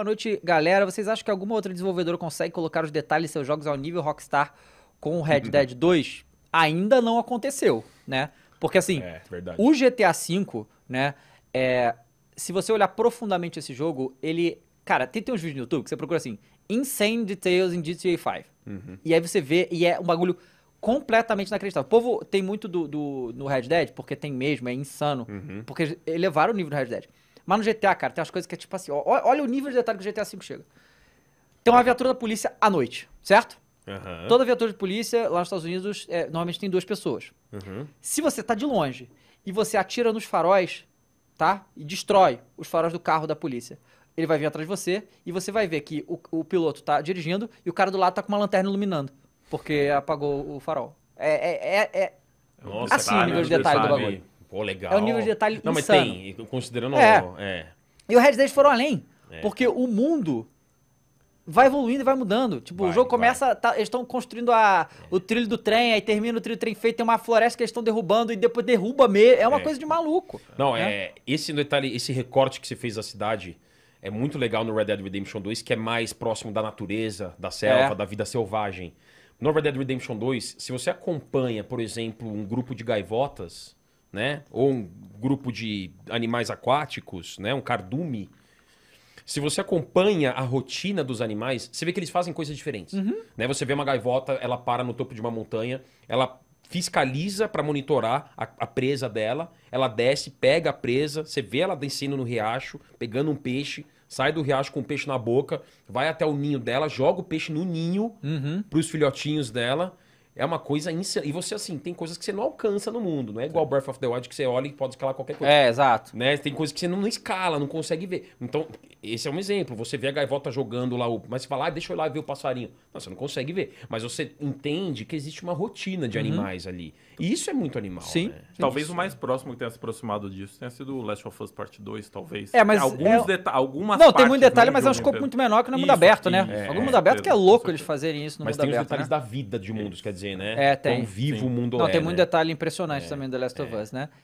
Boa noite, galera. Vocês acham que alguma outra desenvolvedora consegue colocar os detalhes de seus jogos ao nível Rockstar com o Red uhum. Dead 2? Ainda não aconteceu, né? Porque assim, é, o GTA V, né? É, se você olhar profundamente esse jogo, ele. Cara, tem, tem uns vídeos no YouTube que você procura assim: Insane Details in GTA V. Uhum. E aí você vê, e é um bagulho completamente inacreditável. O povo tem muito do, do no Red Dead, porque tem mesmo, é insano. Uhum. Porque elevaram o nível do Red Dead. Mas no GTA, cara, tem umas coisas que é tipo assim, ó, olha o nível de detalhe que o GTA V chega. Tem uma viatura da polícia à noite, certo? Uhum. Toda viatura de polícia lá nos Estados Unidos é, normalmente tem duas pessoas. Uhum. Se você tá de longe e você atira nos faróis, tá? E destrói os faróis do carro da polícia. Ele vai vir atrás de você e você vai ver que o, o piloto tá dirigindo e o cara do lado tá com uma lanterna iluminando, porque apagou o farol. É, é, é, é... Nossa, assim cara, o nível de detalhe do bagulho. Pô, legal. É um nível de detalhe Não, insano. mas tem, considerando... É. O... é. E o Red Dead foram além. É. Porque o mundo vai evoluindo e vai mudando. Tipo, vai, o jogo começa, tá, eles estão construindo a, é. o trilho do trem, aí termina o trilho do trem feito, tem uma floresta que eles estão derrubando e depois derruba mesmo. É uma é. coisa de maluco. Não, né? é. esse detalhe, esse recorte que você fez da cidade é muito legal no Red Dead Redemption 2, que é mais próximo da natureza, da selva, é. da vida selvagem. No Red Dead Redemption 2, se você acompanha, por exemplo, um grupo de gaivotas, né? Ou um grupo de animais aquáticos, né? Um cardume. Se você acompanha a rotina dos animais, você vê que eles fazem coisas diferentes. Uhum. Né? Você vê uma gaivota, ela para no topo de uma montanha, ela fiscaliza para monitorar a, a, presa dela, ela desce, pega a presa, você vê ela descendo no riacho, pegando um peixe, sai do riacho com o peixe na boca, vai até o ninho dela, joga o peixe no ninho uhum. para os filhotinhos dela. É uma coisa insana. E você, assim, tem coisas que você não alcança no mundo. Não é igual Breath of the Wild que você olha e pode escalar qualquer coisa. É, exato. Né? Tem coisas que você não, não escala, não consegue ver. Então, esse é um exemplo. Você vê a gaivota jogando lá, o... mas você fala, ah, deixa eu ir lá ver o passarinho. Você não consegue ver. Mas você entende que existe uma rotina de uhum. animais ali. E isso é muito animal. Sim. Né? Talvez isso, o mais próximo que tenha se aproximado disso tenha sido o Last of Us Part 2, talvez. É, mas. Alguns é... algumas Não, tem muito detalhe, né, mas é um escopo inteiro. muito menor que no mundo aberto, né? É, mundo aberto é, que é louco eles fazerem isso no mas mundo aberto. Mas tem os detalhes né? da vida de mundos, quer dizer, né? É, tem. Quão vivo o mundo Não, tem é, muito né? detalhe impressionante é, também do Last of Us, né?